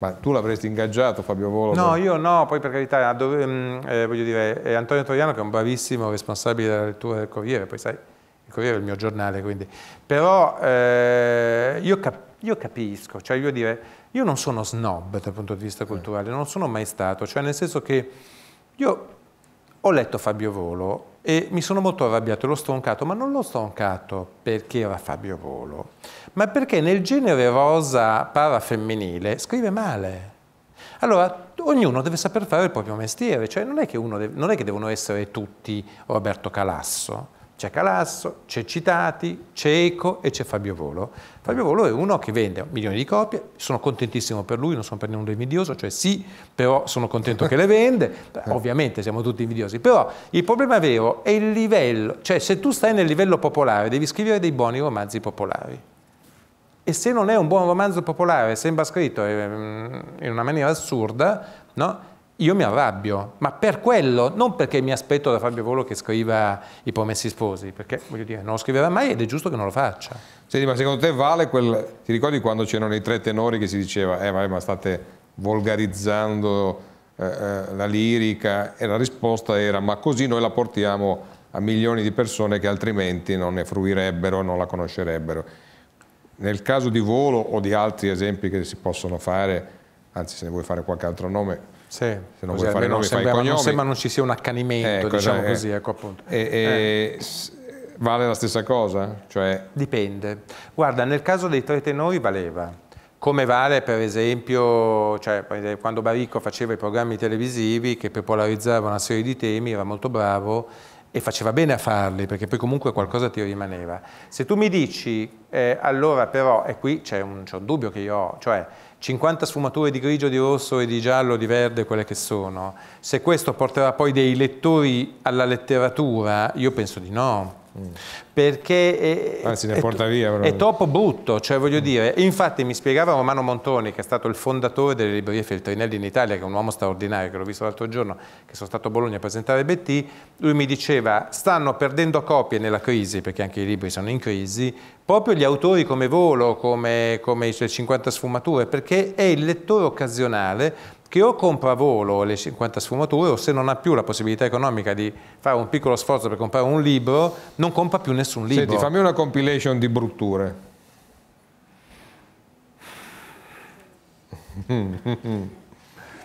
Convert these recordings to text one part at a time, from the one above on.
Ma tu l'avresti ingaggiato Fabio Volo? No, io no, poi per carità, dove, mm, eh, voglio dire, è eh, Antonio Troiano che è un bravissimo responsabile della lettura del Corriere, poi sai, il Corriere è il mio giornale, quindi. Però eh, io, cap io, capisco, cioè io, dire, io non sono snob dal punto di vista culturale, non sono mai stato, cioè nel senso che io ho letto Fabio Volo e mi sono molto arrabbiato, l'ho stroncato, ma non l'ho stroncato perché era Fabio Volo, ma perché nel genere rosa parafemminile scrive male. Allora, ognuno deve saper fare il proprio mestiere, cioè non è che, deve, non è che devono essere tutti Roberto Calasso, c'è Calasso, c'è Citati, c'è Eco e c'è Fabio Volo. Fabio Volo è uno che vende milioni di copie, sono contentissimo per lui, non sono per nulla invidioso, cioè sì, però sono contento che le vende, eh. ovviamente siamo tutti invidiosi, però il problema vero è il livello, cioè se tu stai nel livello popolare devi scrivere dei buoni romanzi popolari. E se non è un buon romanzo popolare, sembra scritto eh, mm, in una maniera assurda, no? io mi arrabbio, ma per quello, non perché mi aspetto da Fabio Volo che scriva I Promessi Sposi, perché voglio dire, non lo scriverà mai ed è giusto che non lo faccia. Senti, ma secondo te vale quel... ti ricordi quando c'erano i tre tenori che si diceva, eh vabbè, ma state volgarizzando eh, eh la lirica, e la risposta era, ma così noi la portiamo a milioni di persone che altrimenti non ne fruirebbero, non la conoscerebbero. Nel caso di Volo o di altri esempi che si possono fare, anzi se ne vuoi fare qualche altro nome, sì, se non vuoi fare nome, sembra, fai non sembra non ci sia un accanimento, ecco, diciamo eh, così, ecco appunto. E, eh. eh, eh. vale la stessa cosa? Cioè... Dipende. Guarda, nel caso dei tre tenori valeva. Come vale per esempio, cioè, quando Baricco faceva i programmi televisivi che popolarizzava una serie di temi, era molto bravo e faceva bene a farli perché poi comunque qualcosa ti rimaneva. Se tu mi dici, eh, allora però, e qui c'è un, un, dubbio che io ho, cioè 50 sfumature di grigio, di rosso e di giallo, di verde, quelle che sono, se questo porterà poi dei lettori alla letteratura, io penso di no perché è, Anzi, ah, ne è, porta via, è troppo brutto, cioè voglio mm. dire, infatti mi spiegava Romano Montoni che è stato il fondatore delle librerie Feltrinelli in Italia, che è un uomo straordinario, che l'ho visto l'altro giorno, che sono stato a Bologna a presentare BT, lui mi diceva stanno perdendo copie nella crisi, perché anche i libri sono in crisi, proprio gli autori come Volo, come, come i suoi 50 sfumature, perché è il lettore occasionale che o compra a volo le 50 sfumature o se non ha più la possibilità economica di fare un piccolo sforzo per comprare un libro, non compra più nessun libro. Senti, fammi una compilation di brutture.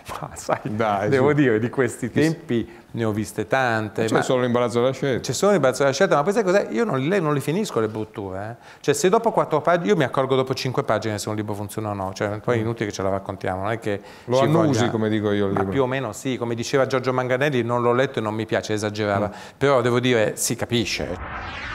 Ma sai, Dai, devo su. dire, di questi tempi ne ho viste tante. C'è solo l'imbarazzo della scelta. C'è solo l'imbarazzo della scelta, ma queste cose io non, non le finisco le brutture. Eh? Cioè se dopo quattro pagine, io mi accorgo dopo cinque pagine se un libro funziona o no, cioè, poi è mm. inutile che ce la raccontiamo, non è che... Lo annusi voglia... come dico io il libro. Ma più o meno sì, come diceva Giorgio Manganelli non l'ho letto e non mi piace, esagerava, mm. però devo dire si capisce.